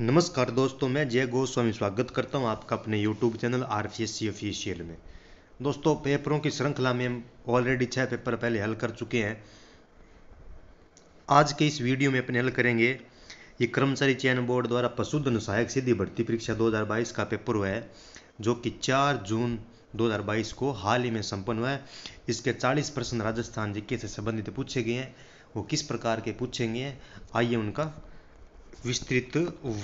नमस्कार दोस्तों मैं जय गोस्वामी स्वागत करता हूं आपका अपने यूट्यूब चैनल आर ऑफिशियल में दोस्तों पेपरों की श्रृंखला में हम ऑलरेडी छः पेपर पहले हल कर चुके हैं आज के इस वीडियो में अपने हल करेंगे ये कर्मचारी चयन बोर्ड द्वारा पशुधन सहायक सीधी भर्ती परीक्षा 2022 का पेपर हुआ है जो कि 4 जून 2022 को हाल ही में संपन्न हुआ है इसके 40 प्रश्न राजस्थान जीके से संबंधित पूछे गए हैं वो किस प्रकार के पूछेंगे आइए उनका विस्तृत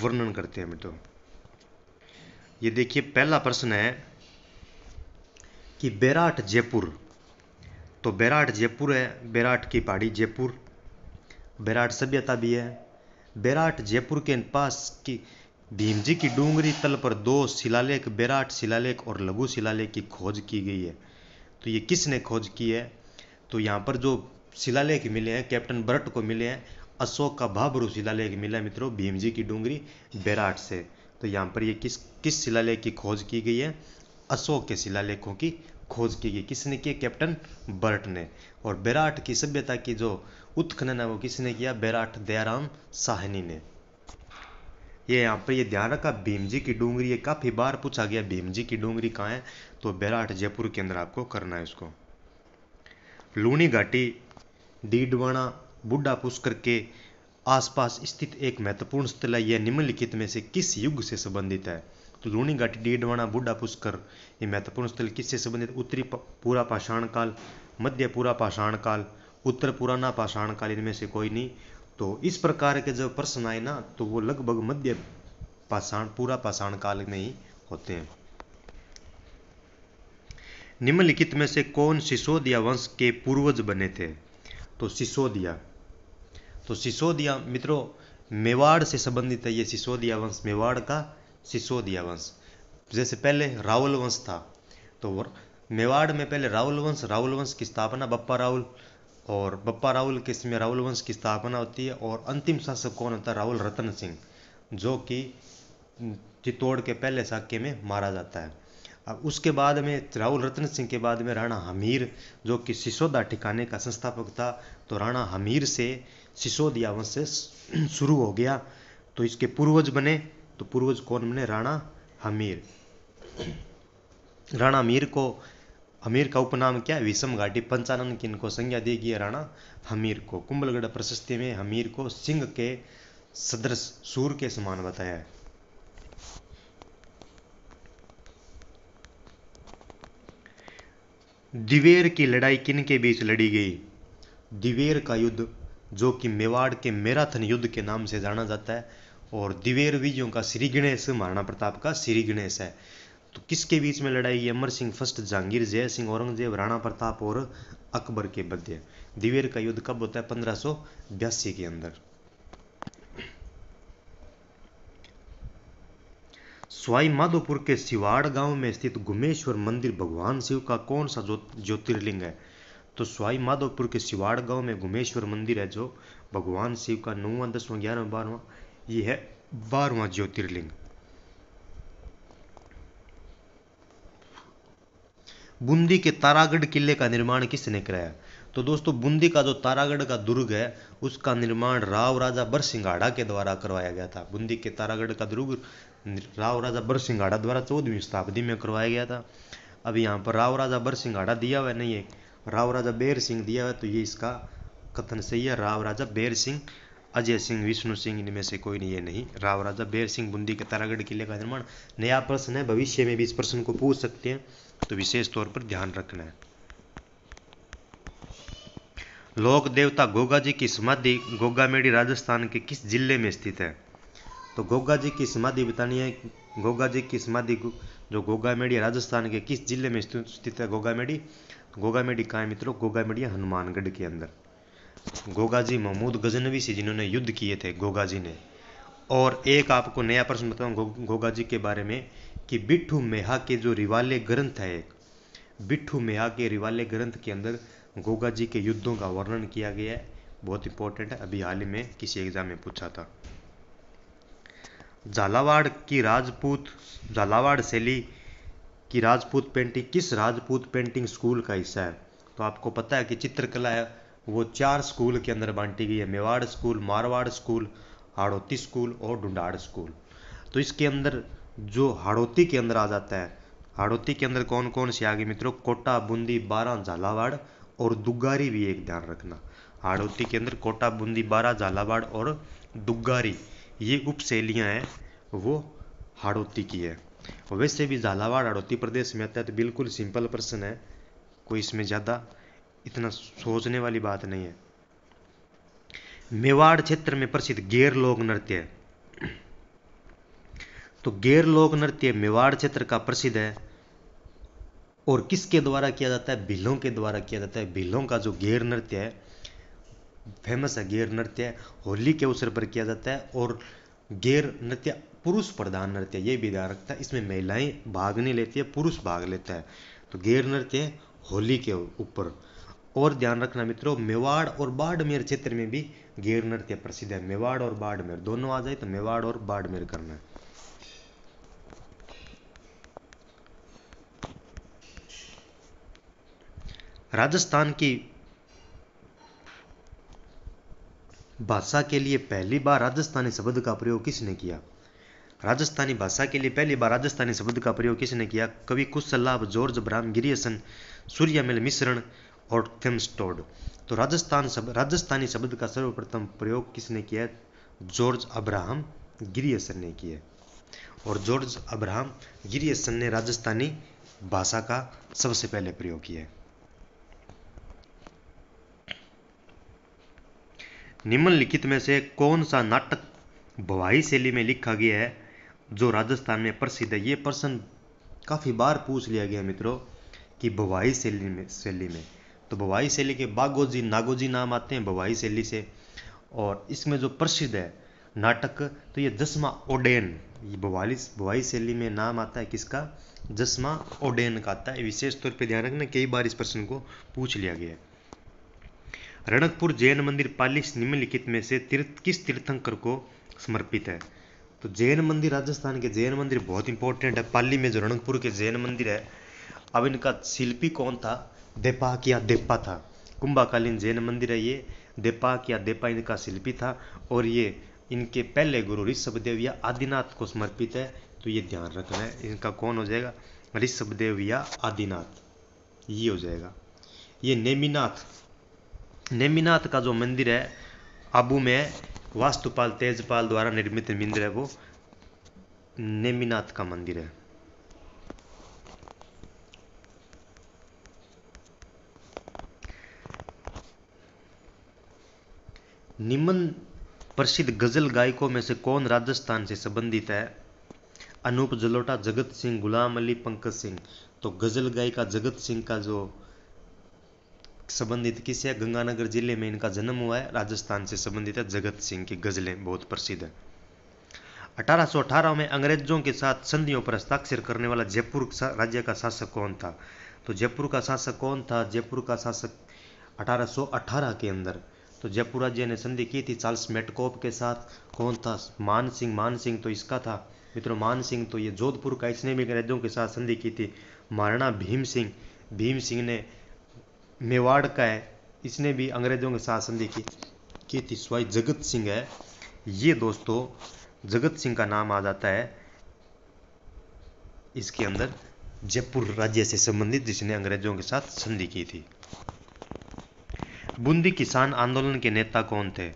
वर्णन करते हैं मित्रों ये देखिए पहला प्रश्न है कि बैराट जयपुर तो बैराट जयपुर है बैराट की पहाड़ी जयपुर बैराट सभ्यता भी है बैराट जयपुर के पास की भीम जी की डूंगरी तल पर दो शिलालेख बैराट शिलालेख और लघु शिलालेख की खोज की गई है तो ये किसने खोज की है तो यहाँ पर जो शिलालेख मिले हैं कैप्टन बर्ट को मिले हैं अशोक का भाब्रू शिलालेख मिला मित्रों भीम जी की डूंगरी बैराट से तो यहाँ पर ये किस किस शिलालेख की खोज की गई है अशोक के शिलालेखों की खोज की गई किसने की कैप्टन बर्ट ने और बैराट की सभ्यता की जो उत्खनन है वो किसने किया बैराट दयाराम साहनी ने ये यहाँ पर ये ध्यान रखा भीम जी की डूंगरी ये काफ़ी बार पूछा गया भीम जी की डूंगरी कहाँ है तो बैराट जयपुर के अंदर आपको करना है उसको लूणी घाटी डीडवाणा बुढ़ा पुष्कर के आसपास स्थित एक महत्वपूर्ण स्थल है यह निम्नलिखित में से किस युग से संबंधित है तो लूणी घाटी डीडवाना बुढ़ा पुष्कर ये महत्वपूर्ण स्थल किससे संबंधित उत्तरी पूरा पाषाण काल मध्य पूरा पाषाण काल उत्तर पुराना पाषाण काल इनमें से कोई नहीं तो इस प्रकार के जब प्रश्न आए ना तो वो लगभग मध्य पाषाण पूरा पाषाण काल में ही होते हैं निम्नलिखित में से कौन सिसोदिया वंश के पूर्वज बने थे तो सिसोदिया तो सिसोदिया मित्रों मेवाड़ से संबंधित है ये सिसोदिया वंश मेवाड़ का सिसोदिया वंश जैसे पहले राहुल वंश था तो मेवाड़ में पहले राहुल वंश राहुल वंश की स्थापना बप्पा राहुल और बप्पा राहुल के इसमें राहुल वंश की स्थापना होती है और अंतिम शासक कौन होता है राहुल रतन सिंह जो कि चित्तौड़ के पहले साके में मारा जाता है अब उसके बाद में राहुल रतन सिंह के बाद में राणा हमीर जो कि सिसोदा ठिकाने का संस्थापक था तो राणा हमीर से सिसोदिया वंश से शुरू हो गया तो इसके पूर्वज बने तो पूर्वज कौन बने राणा हमीर राणा मीर को हमीर का उपनाम क्या है विषम घाटी पंचानन की इनको संज्ञा दी गई है राणा हमीर को कुंभलगढ़ प्रशस्ति में हमीर को सिंह के सदृश सूर के समान बताया है दिवेर की लड़ाई किन के बीच लड़ी गई दिवेर का युद्ध जो कि मेवाड़ के मैराथन युद्ध के नाम से जाना जाता है और दिवेर विजयों का श्री गणेश महाराणा प्रताप का श्री गणेश है तो किसके बीच में लड़ाई अमर सिंह फर्स्ट जहांगीर जय सिंह औरंगजेब राणा प्रताप और अकबर के मध्य दिवेर का युद्ध कब होता है पंद्रह के अंदर स्वाई माधोपुर के सिवाड़ गांव में स्थित गुमेश्वर मंदिर भगवान शिव का कौन सा ज्योतिर्लिंग है तो स्वाई माधोपुर के सिवाड़ गांव में घुमेश्वर मंदिर है जो भगवान शिव का नौवां दसवां ग्यारहवा बारवा ये है बारवा ज्योतिर्लिंग बूंदी के तारागढ़ किले का निर्माण किसने कराया तो दोस्तों बूंदी का जो तारागढ़ का दुर्ग है उसका निर्माण राव राजा बरसिंगाड़ा के द्वारा करवाया गया था बूंदी के तारागढ़ का दुर्ग राव राजा बरसिंगाड़ा द्वारा चौदहवीं शताब्दी में करवाया गया था अब यहाँ पर राव राजा बरसिंगाड़ा दिया हुआ नहीं है राव राजा बेर सिंह दिया है तो ये इसका कथन सही है राव राजा बेर सिंह अजय सिंह विष्णु सिंह इनमें से कोई नहीं ये नहीं राव राजा बेर सिंह बूंदी के तारागढ़ किले का निर्माण नया प्रश्न है भविष्य में भी इस प्रश्न को पूछ सकते हैं तो विशेष तौर पर ध्यान रखना है लोक देवता गोगा जी की समाधि गोगा मेड़ी राजस्थान के किस जिले में स्थित है तो गोगा जी की समाधि बतानी है गोगा जी की समाधि जो गोगा मेड़ी राजस्थान के किस जिले में स्थित है गोगा मेड़ी गोगा कहाँ है मित्रों मेडी हनुमानगढ़ के अंदर गोगा जी महमूद गजनवी से जिन्होंने युद्ध किए थे गोगा जी ने और एक आपको नया प्रश्न बताऊँ गो, जी के बारे में कि बिट्ठू मेहा के जो रिवाल्य ग्रंथ है एक बिट्ठू मेहा के रिवाल्य ग्रंथ के अंदर गोगा जी के युद्धों का वर्णन किया गया है बहुत इंपॉर्टेंट है अभी हाल ही में किसी एग्जाम में पूछा था झालावाड़ की राजपूत झालावाड़ शैली कि राजपूत पेंटिंग किस राजपूत पेंटिंग स्कूल का हिस्सा है तो आपको पता है कि चित्रकला है वो चार स्कूल के अंदर बांटी गई है Mewar school Marwar school Hadoti school और डुंडाड़ स्कूल तो इसके अंदर जो हाड़ौती के अंदर आ जाता है हाड़ौती के अंदर कौन कौन से आगे मित्रों कोटा बूंदी बारह झालावाड़ और दुग्गारी भी एक ध्यान रखना हाड़ौती के अंदर कोटा बूंदी बारह झालावाड़ और दुग्गारी ये उपशैलियाँ हैं वो हाड़ौती की है वैसे भी झालावाड़ हड़ौती प्रदेश में आता है तो बिल्कुल सिंपल प्रश्न है कोई इसमें ज़्यादा इतना सोचने वाली बात नहीं है मेवाड़ क्षेत्र में प्रसिद्ध गैर लोक नृत्य है तो गैर लोक नृत्य मेवाड़ क्षेत्र का प्रसिद्ध है और किसके द्वारा किया जाता है भीलों के द्वारा किया जाता है भीलों का जो गैर नृत्य है फेमस है गैर नृत्य होली के अवसर पर किया जाता है और गैर नृत्य पुरुष प्रधान नृत्य ये विधा रखता है इसमें महिलाएं भाग नहीं लेती है पुरुष भाग लेता है तो गैर नृत्य होली के ऊपर और ध्यान रखना मित्रों मेवाड़ और बाड़मेर क्षेत्र में भी गैर नृत्य प्रसिद्ध है मेवाड़ और बाड़मेर दोनों आ जाए तो मेवाड़ और बाड़मेर करना राजस्थान की भाषा के लिए पहली बार राजस्थानी शब्द का प्रयोग किसने किया राजस्थानी भाषा के लिए पहली बार राजस्थानी शब्द का प्रयोग किसने किया कवि कुशलाभ जॉर्ज ब्राम गिरियसन सूर्यामिल मिश्रण और थेम्स्टोड तो राजस्थान सब राजस्थानी शब्द का सर्वप्रथम प्रयोग किसने किया जॉर्ज अब्राहम गिरियसन ने किया और जॉर्ज अब्राहम गिरियसन ने राजस्थानी भाषा का सबसे पहले प्रयोग किया निम्नलिखित में से कौन सा नाटक भवाई शैली में लिखा गया है जो राजस्थान में प्रसिद्ध है ये प्रश्न काफ़ी बार पूछ लिया गया मित्रों कि बवाई शैली में शैली में तो बवाई शैली के बागोजी नागोजी नाम आते हैं बवाई शैली से और इसमें जो प्रसिद्ध है नाटक तो ये जस्मा ओडेन ये बवाली बवाई शैली में नाम आता है किसका जस्मा ओडेन का आता है विशेष तौर पे ध्यान रखना कई बार इस प्रश्न को पूछ लिया गया है रणकपुर जैन मंदिर पालिस निम्नलिखित में से तीर्थ किस तीर्थंकर को समर्पित है तो जैन मंदिर राजस्थान के जैन मंदिर बहुत इंपॉर्टेंट है पाली में जो रणकपुर के जैन मंदिर है अब इनका शिल्पी कौन था देपाक या देपा था कुंभाकालीन जैन मंदिर है ये देपाक या देपा इनका शिल्पी था और ये इनके पहले गुरु ऋषभदेव या आदिनाथ को समर्पित है तो ये ध्यान रखना है इनका कौन हो जाएगा ऋषभदेव या आदिनाथ ये हो जाएगा ये नेमिनाथ नेमिनाथ का जो मंदिर है आबू में वास्तुपाल तेजपाल द्वारा निर्मित मंदिर है वो नेमिनाथ का मंदिर है निम्न प्रसिद्ध गजल गायकों में से कौन राजस्थान से संबंधित है अनूप जलोटा जगत सिंह गुलाम अली पंकज सिंह तो गजल गायिका जगत सिंह का जो संबंधित किस है गंगानगर जिले में इनका जन्म हुआ है राजस्थान से संबंधित है जगत सिंह की गजलें बहुत प्रसिद्ध है अठारह में अंग्रेजों के साथ संधियों पर हस्ताक्षर करने वाला जयपुर राज्य का शासक कौन था तो जयपुर का शासक कौन था जयपुर का शासक 1818 के अंदर तो जयपुर राज्य ने संधि की थी चार्ल्स मेटकोप के साथ कौन था मान सिंह मान सिंह तो इसका था मित्रों मान सिंह तो ये जोधपुर का इसने भी अंग्रेजों के साथ संधि की थी महाराणा भीम सिंह भीम सिंह ने मेवाड़ का है इसने भी अंग्रेजों के शासन की कीर्ति स्वाई जगत सिंह है ये दोस्तों जगत सिंह का नाम आ जाता है इसके अंदर जयपुर राज्य से संबंधित जिसने अंग्रेजों के साथ संधि की थी बूंदी किसान आंदोलन के नेता कौन थे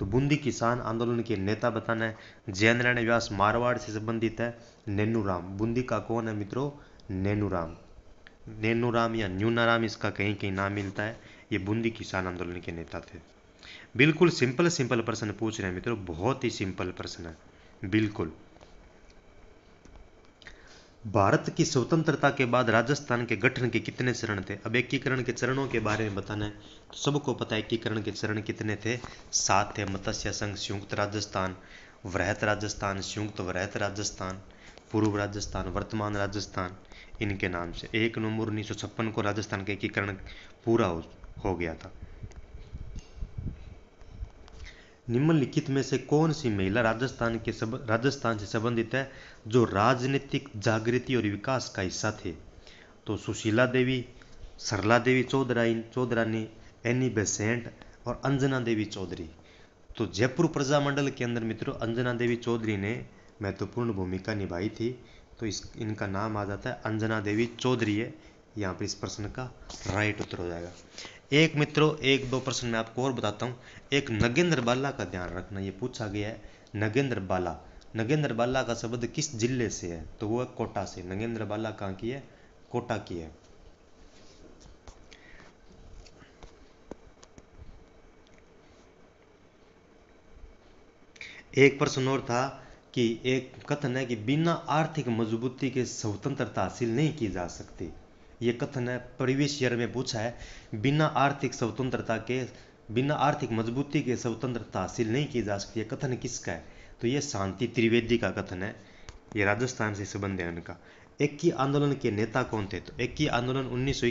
तो बूंदी किसान आंदोलन के नेता बताना है जयनारायण व्यास मारवाड़ से संबंधित है नेनू राम बूंदी का कौन है मित्रों नेनू राम नेनूराम या न्यूनाराम इसका कहीं कहीं नाम मिलता है ये बूंदी किसान आंदोलन के नेता थे बिल्कुल सिंपल सिंपल प्रश्न पूछ रहे हैं मित्रों बहुत ही सिंपल प्रश्न है बिल्कुल भारत की स्वतंत्रता के बाद राजस्थान के गठन के कितने चरण थे अब एकीकरण के चरणों के बारे में बताना है तो सबको पता है एकीकरण के चरण कितने थे सात थे मत्स्य संघ संयुक्त राजस्थान वृहत राजस्थान संयुक्त वृहत राजस्थान पूर्व राजस्थान वर्तमान राजस्थान इनके नाम से एक नवंबर उन्नीस को राजस्थान का एकीकरण पूरा हो, हो गया था निम्नलिखित में से कौन सी महिला राजस्थान के सब राजस्थान से संबंधित है जो राजनीतिक जागृति और विकास का हिस्सा थे तो सुशीला देवी सरला देवी चौधराइन चौधरानी एनी बेसेंट और अंजना देवी चौधरी तो जयपुर प्रजामंडल के अंदर मित्रों अंजना देवी चौधरी ने महत्वपूर्ण भूमिका निभाई थी तो इस इनका नाम आ जाता है अंजना देवी चौधरी है यहाँ पर इस प्रश्न का राइट उत्तर हो जाएगा एक मित्रों एक दो प्रश्न मैं आपको और बताता हूँ एक नगेंद्र बाला का ध्यान रखना ये पूछा गया है नगेंद्र बाला नगेंद्र बाला का शब्द किस जिले से है तो वो है कोटा से नगेंद्र बाला कहाँ की है कोटा की है एक प्रश्न और था कि एक कथन है कि बिना आर्थिक मजबूती के स्वतंत्रता हासिल नहीं की जा सकती ये कथन है परिवेश यर में पूछा है बिना आर्थिक स्वतंत्रता के बिना आर्थिक मजबूती के स्वतंत्रता हासिल नहीं की जा सकती है कथन किसका है तो ये शांति त्रिवेदी का कथन है ये राजस्थान से संबंध है उनका ही आंदोलन के नेता कौन थे तो एक ही आंदोलन उन्नीस सौ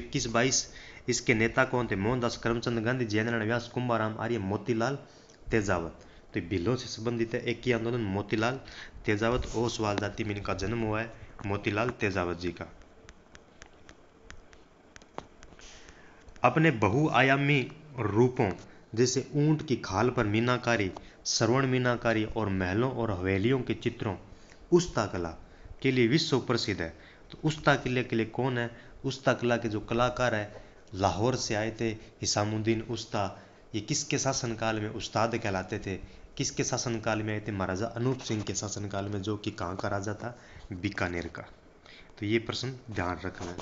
इसके नेता कौन थे मोहनदास करमचंद गांधी जयनारायण व्यास कुंभाराम आर्य मोतीलाल तेजावत तो भिलों से संबंधित है एक ही आंदोलन मोतीलाल तेजावत ओसवाल जाति में इनका जन्म हुआ है मोतीलाल तेजावत जी का अपने बहुआयामी रूपों जैसे ऊंट की खाल पर मीनाकारी श्रवण मीनाकारी और महलों और हवेलियों के चित्रों उस्ता कला के लिए विश्व प्रसिद्ध है तो उस्ता किले के लिए कौन है उस्ता कला के जो कलाकार है लाहौर से आए थे हिसामुद्दीन उस्ता ये किसके शासनकाल में उस्ताद कहलाते थे किसके शासनकाल में आए थे महाराजा अनूप सिंह के शासनकाल में जो कि कहाँ का राजा था बीकानेर का तो ये प्रश्न ध्यान रखना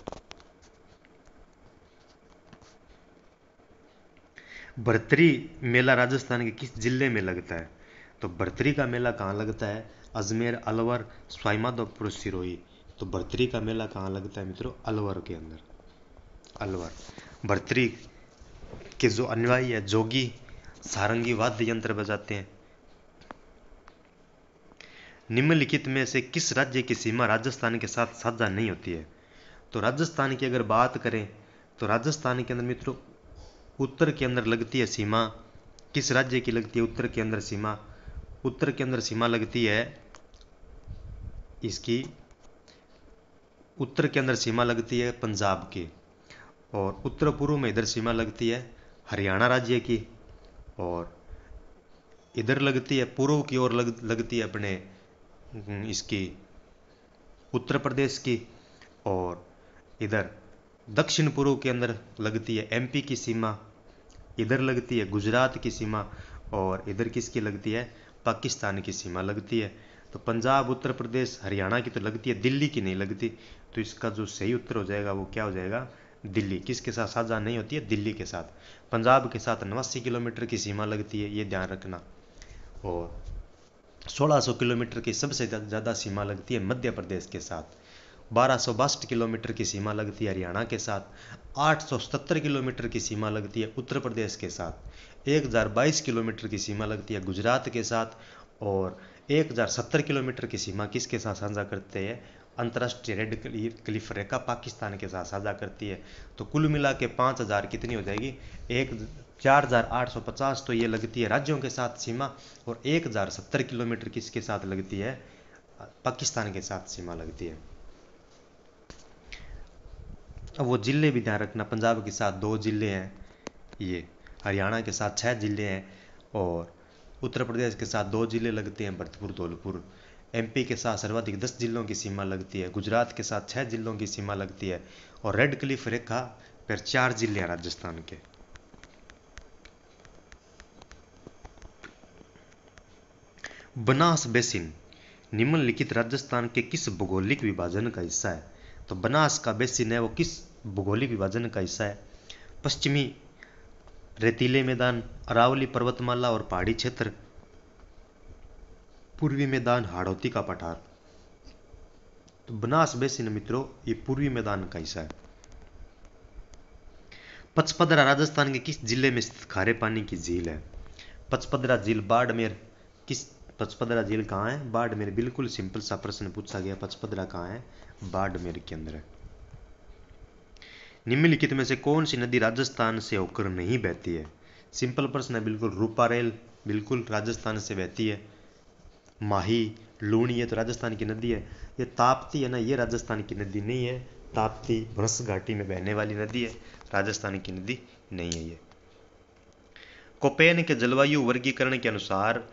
भरतरी मेला राजस्थान के किस जिले में लगता है तो भरतरी का मेला कहाँ लगता है अजमेर अलवर स्वाईमाधोपुर सिरोही तो भरतरी का मेला कहाँ लगता है मित्रों अलवर के अंदर अलवर भरतरी के जो अनुयायी है जोगी सारंगी वाद्य यंत्र बजाते हैं निम्नलिखित में से किस राज्य की सीमा राजस्थान के साथ साझा नहीं होती है तो राजस्थान की अगर बात करें तो राजस्थान के अंदर मित्रों उत्तर के अंदर लगती है सीमा किस राज्य की लगती है उत्तर के अंदर सीमा उत्तर के अंदर सीमा लगती है इसकी उत्तर के अंदर सीमा लगती है पंजाब की और उत्तर पूर्व में इधर सीमा लगती है हरियाणा राज्य की और इधर लगती है पूर्व की ओर लग, लगती है अपने हम्म, इसकी उत्तर प्रदेश की और इधर दक्षिण पूर्व के अंदर लगती है एमपी की सीमा इधर लगती है गुजरात की सीमा और इधर किसकी लगती है पाकिस्तान की सीमा लगती है तो पंजाब उत्तर प्रदेश हरियाणा की तो लगती है दिल्ली की नहीं लगती तो इसका जो सही उत्तर हो जाएगा वो क्या हो जाएगा दिल्ली किसके साथ साझा नहीं होती है दिल्ली के साथ पंजाब के साथ नवासी किलोमीटर की सीमा लगती है ये ध्यान रखना और 1600 किलोमीटर की सबसे ज़्यादा सीमा लगती है मध्य प्रदेश के साथ बारह किलोमीटर की सीमा लगती है हरियाणा के साथ 870 किलोमीटर की सीमा लगती है उत्तर प्रदेश के साथ 1022 किलोमीटर की सीमा लगती है गुजरात के साथ और 1070 किलोमीटर की सीमा किसके साथ साझा करते हैं अंतर्राष्ट्रीय रेड क्लिफ रेखा पाकिस्तान के साथ साझा करती है तो कुल मिला के पाँच हज़ार कितनी हो जाएगी एक चार हज़ार आठ सौ पचास तो ये लगती है राज्यों के साथ सीमा और एक हज़ार सत्तर किलोमीटर किसके साथ लगती है पाकिस्तान के साथ सीमा लगती है अब वो ज़िले भी ध्यान रखना पंजाब के साथ दो ज़िले हैं ये हरियाणा के साथ छः ज़िले हैं और उत्तर प्रदेश के साथ दो ज़िले लगते हैं भरतपुर धौलपुर एमपी के साथ सर्वाधिक दस जिलों की सीमा लगती है गुजरात के साथ छः जिलों की सीमा लगती है और रेड क्लिफ रेखा पर चार जिले हैं राजस्थान के बनास बेसिन निम्नलिखित राजस्थान के किस भौगोलिक विभाजन का हिस्सा है तो बनास का बेसिन है वो किस भौगोलिक विभाजन का हिस्सा है पश्चिमी रेतीले मैदान अरावली पर्वतमाला और पहाड़ी क्षेत्र पूर्वी मैदान हाड़ौती का पठार तो बनास बेसिन मित्रों ये पूर्वी मैदान का हिस्सा है पचपदरा राजस्थान के किस जिले में स्थित खारे पानी की झील है पचपदरा झील बाड़मेर किस पचपदरा झील कहाँ है बाड़मेर बिल्कुल सिंपल सा प्रश्न पूछा गया पचपदरा कहाँ है बाड़मेर के अंदर है निम्नलिखित में से कौन सी नदी राजस्थान से होकर नहीं बहती है सिंपल प्रश्न है बिल्कुल रूपारेल बिल्कुल राजस्थान से बहती है माही लूणी ये तो राजस्थान की नदी है ये ताप्ती है ना ये राजस्थान की नदी नहीं है ताप्ती भ्रंस घाटी में बहने वाली नदी है राजस्थान की नदी नहीं है ये कोपेन के जलवायु वर्गीकरण के अनुसार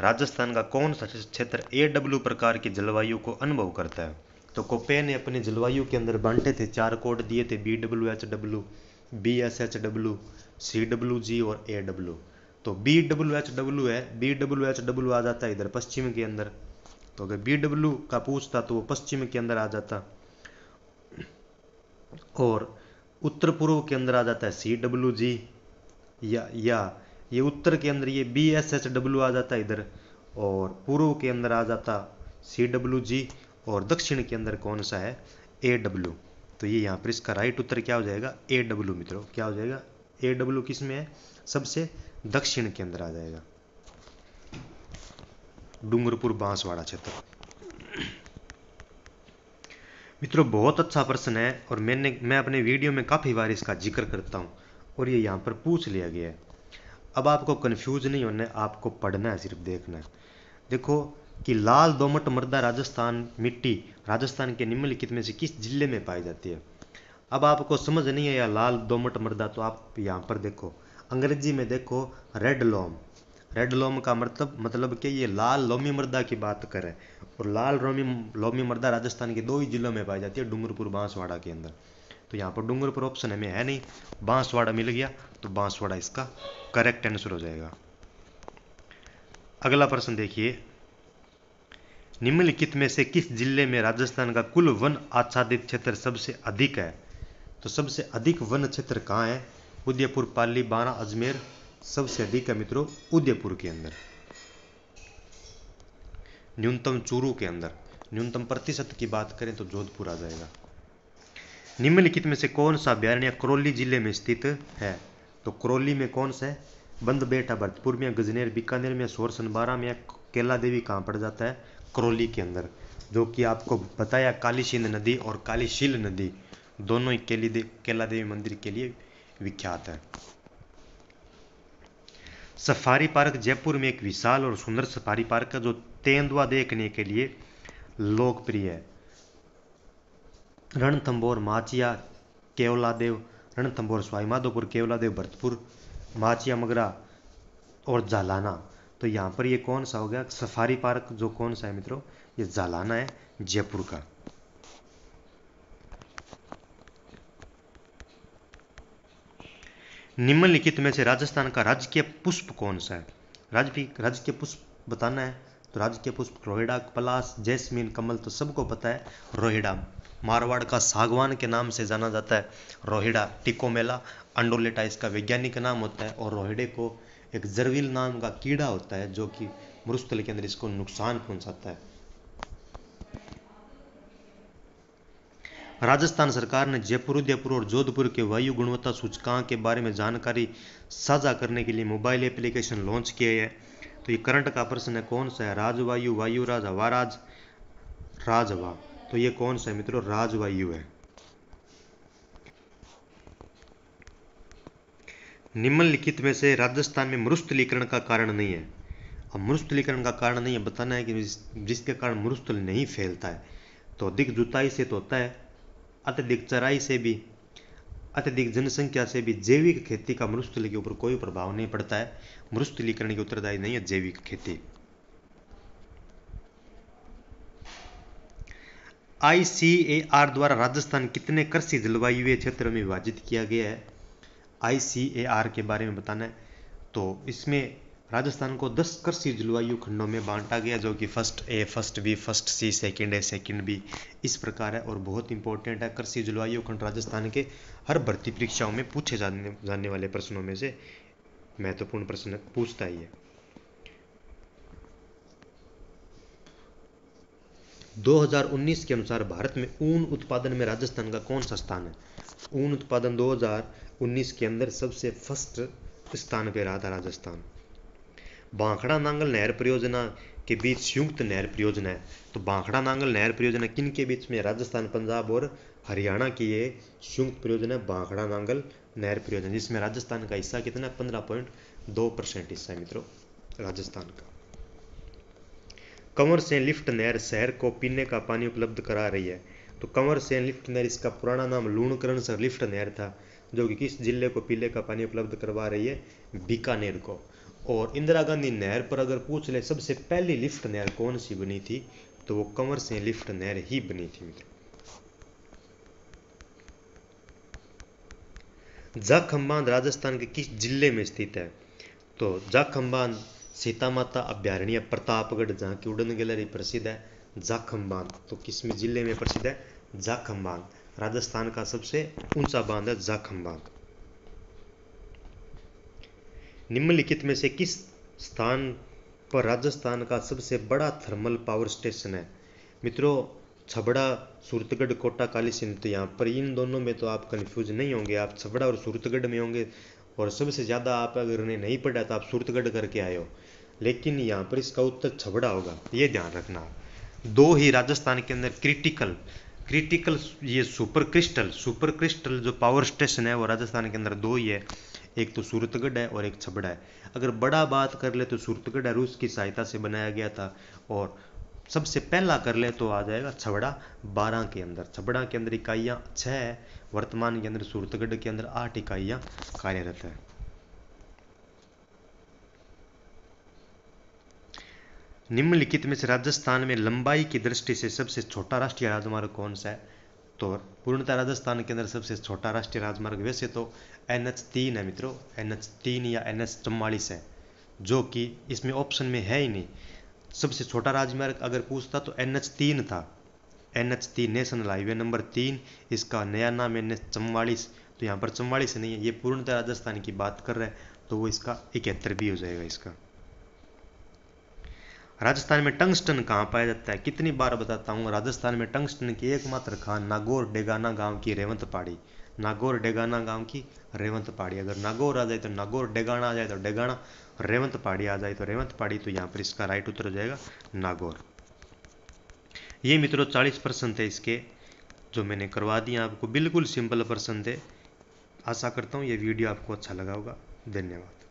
राजस्थान का कौन सा क्षेत्र ए डब्ल्यू प्रकार की जलवायु को अनुभव करता है तो कोपे ने अपने जलवायु के अंदर बांटे थे चार कोड दिए थे B W H W B S H W C W G और ए डब्ल्यू तो बी डब्ल्यू एच डब्ल्यू है बी डब्ल्यू एच डब्ल्यू आ जाता है इधर पश्चिम के अंदर तो अगर बी डब्ल्यू का पूछता तो वो पश्चिम के अंदर आ जाता और उत्तर पूर्व के अंदर आ जाता है सी डब्ल्यू जी या या ये उत्तर के अंदर ये बी एस एच डब्ल्यू आ जाता है इधर और पूर्व के अंदर आ जाता सी डब्ल्यू जी और दक्षिण के अंदर कौन सा है ए डब्ल्यू तो ये यहाँ पर इसका राइट उत्तर क्या हो जाएगा ए डब्ल्यू मित्रों क्या हो जाएगा ए डब्ल्यू किस में है सबसे दक्षिण के अंदर आ जाएगा डूंगरपुर बांसवाड़ा क्षेत्र मित्रों बहुत अच्छा प्रश्न है और मैंने मैं अपने वीडियो में काफ़ी बार इसका जिक्र करता हूं और ये यहां पर पूछ लिया गया है अब आपको कंफ्यूज नहीं होना है आपको पढ़ना है सिर्फ देखना है देखो कि लाल दोमट मृदा राजस्थान मिट्टी राजस्थान के निम्नलिखित में से किस जिले में पाई जाती है अब आपको समझ नहीं है या लाल दोमट मृदा तो आप यहां पर देखो अंग्रेजी में देखो रेड लोम रेड लोम का मतलब मतलब कि ये लाल लोमी मर्दा की बात करें और लाल रोमी लोमी मर्दा राजस्थान के दो ही जिलों में पाई जाती है डूंगरपुर बांसवाड़ा के अंदर तो यहाँ पर डूंगरपुर ऑप्शन हमें है नहीं बांसवाड़ा मिल गया तो बांसवाड़ा इसका करेक्ट आंसर हो जाएगा अगला प्रश्न देखिए निम्नलिखित में से किस जिले में राजस्थान का कुल वन आच्छादित क्षेत्र सबसे अधिक है तो सबसे अधिक वन क्षेत्र कहाँ है उदयपुर पाली बारा अजमेर सबसे अधिक है मित्रों उदयपुर के अंदर न्यूनतम चूरू के अंदर न्यूनतम प्रतिशत की बात करें तो जोधपुर आ जाएगा निम्नलिखित में से कौन सा अभ्यारण्य करौली जिले में स्थित है तो करौली में कौन सा है बंद बेटा भरतपुर में गजनेर बीकानेर में सोरसन बारा में केला देवी कहाँ पड़ जाता है करौली के अंदर जो कि आपको बताया कालीसिंध नदी और कालीशील नदी दोनों ही केली दे, केला देवी मंदिर के लिए विख्यात है सफारी पार्क जयपुर में एक विशाल और सुंदर सफारी पार्क है जो तेंदुआ देखने के लिए लोकप्रिय है रणथंबोर माचिया केवलादेव रणथंबोर स्वाईमाधोपुर केवलादेव भरतपुर माचिया मगरा और जालाना तो यहाँ पर ये कौन सा हो गया सफारी पार्क जो कौन सा है मित्रों ये जालाना है जयपुर का निम्नलिखित में से राजस्थान का राजकीय पुष्प कौन सा है राजकीय राजकीय पुष्प बताना है तो राजकीय पुष्प रोहिड़ा पलास जैस्मीन कमल तो सबको पता है रोहिड़ा मारवाड़ का सागवान के नाम से जाना जाता है रोहिड़ा टिकोमेला अंडोलेटा इसका वैज्ञानिक नाम होता है और रोहिड़े को एक जरवील नाम का कीड़ा होता है जो कि मरुस्थल के अंदर इसको नुकसान पहुंचाता है राजस्थान सरकार ने जयपुर उदयपुर और जोधपुर के वायु गुणवत्ता सूचकांक के बारे में जानकारी साझा करने के लिए मोबाइल एप्लीकेशन लॉन्च किया है तो ये करंट का प्रश्न है कौन सा है राजवायु वायु राज हवा राज राज हवा तो ये कौन सा है मित्रों राजवायु है निम्नलिखित में से राजस्थान में मरुस्थलीकरण का कारण नहीं है अब मरुस्थलीकरण का कारण नहीं है बताना है कि जिसके कारण मरुस्थल नहीं फैलता है तो अधिक जुताई से तो होता है अत्यधिक चराई से भी अत्यधिक जनसंख्या से भी जैविक खेती का मरुस्थली के ऊपर कोई प्रभाव नहीं पड़ता है मरुस्थलीकरण की उत्तरदायी नहीं है जैविक खेती आईसीएआर द्वारा राजस्थान कितने कृषि जलवायु क्षेत्र में विभाजित किया गया है आईसीएआर के बारे में बताना है तो इसमें राजस्थान को दस कृषि जलवायु खंडों में बांटा गया जो कि first A first B first C second A second B इस प्रकार है और बहुत इंपॉर्टेंट है कृषि जलवायु खंड राजस्थान के हर भर्ती परीक्षाओं में पूछे जाने जाने वाले प्रश्नों में से महत्वपूर्ण प्रश्न पूछता ही है दो हजार उन्नीस के अनुसार भारत में ऊन उत्पादन में राजस्थान का कौन सा स्थान है ऊन उत्पादन दो के अंदर सबसे फर्स्ट स्थान पर रहा था राजस्थान बांखड़ा नांगल नहर परियोजना के बीच संयुक्त नहर परियोजना है तो बांखड़ा नांगल नहर परियोजना किन के बीच में राजस्थान पंजाब और हरियाणा की ये संयुक्त परियोजना बांखड़ा नांगल नहर परियोजना जिसमें राजस्थान का हिस्सा कितना पंद्रह पॉइंट दो परसेंट हिस्सा है मित्रों राजस्थान का कंवर से लिफ्ट नहर शहर को पीने का पानी उपलब्ध करा रही है तो कंवर से लिफ्ट नहर इसका पुराना नाम लूणकरण सर लिफ्ट नहर था जो कि किस जिले को पीने का पानी उपलब्ध करवा रही है बीकानेर को और इंदिरा गांधी नहर पर अगर पूछ ले सबसे पहली लिफ्ट नहर कौन सी बनी थी तो वो कंवर से लिफ्ट नहर ही बनी थी मित्रों जाखम बांध राजस्थान के किस जिले में स्थित है तो जाखम बांध सीता माता अभ्यारण्य प्रतापगढ़ जहाँ की उड़न गैलरी प्रसिद्ध है जाखम बांध तो किस में जिले में प्रसिद्ध है जाखम बांध राजस्थान का सबसे ऊंचा बांध है जाखम बांध निम्नलिखित में से किस स्थान पर राजस्थान का सबसे बड़ा थर्मल पावर स्टेशन है मित्रों छबड़ा सूरतगढ़ कोटा काली सिंध तो यहाँ पर इन दोनों में तो आप कन्फ्यूज नहीं होंगे आप छबड़ा और सूरतगढ़ में होंगे और सबसे ज़्यादा आप अगर उन्हें नहीं पढ़ा तो आप सूरतगढ़ करके आए हो लेकिन यहाँ पर इसका उत्तर छबड़ा होगा ये ध्यान रखना दो ही राजस्थान के अंदर क्रिटिकल क्रिटिकल ये सुपर क्रिस्टल सुपर क्रिस्टल जो पावर स्टेशन है वो राजस्थान के अंदर दो ही है एक तो सूरतगढ़ है और एक छबड़ा है अगर बड़ा बात कर ले तो सूरतगढ़ रूस की सहायता से बनाया गया था और सबसे पहला कर ले तो आ जाएगा छबड़ा बारह के अंदर छबड़ा के अंदर इकाइयाँ छः है वर्तमान के अंदर सूरतगढ़ के अंदर आठ इकाइयाँ कार्यरत है निम्नलिखित में से राजस्थान में लंबाई की दृष्टि से सबसे छोटा राष्ट्रीय राजमार्ग कौन सा है तो पूर्णतः राजस्थान के अंदर सबसे छोटा राष्ट्रीय राजमार्ग वैसे तो एन एच तीन है मित्रों एन एच तीन या एन एच चौवालीस है जो कि इसमें ऑप्शन में है ही नहीं सबसे छोटा राजमार्ग अगर पूछता तो एन एच तीन था एन एच तीन नेशनल हाईवे नंबर तीन इसका नया नाम एन एच चौवालीस तो यहाँ पर चौवालीस नहीं है ये पूर्णतः राजस्थान की बात कर रहे हैं तो वो इसका इकहत्तर भी हो जाएगा इसका राजस्थान में टंगस्टन कहाँ पाया जाता है कितनी बार बताता हूँ राजस्थान में टंगस्टन की एकमात्र खान नागौर डेगाना गांव की रेवंत पहाड़ी नागौर डेगाना गांव की रेवंत पहाड़ी अगर नागौर आ जाए तो नागौर डेगाना आ जाए तो डेगाना रेवंत पहाड़ी आ जाए तो रेवंत पहाड़ी तो यहाँ पर इसका राइट उत्तर हो जाएगा नागौर ये मित्रों चालीस परसेंट है इसके जो मैंने करवा दिए आपको बिल्कुल सिंपल प्रश्न थे आशा करता हूँ ये वीडियो आपको अच्छा लगा होगा धन्यवाद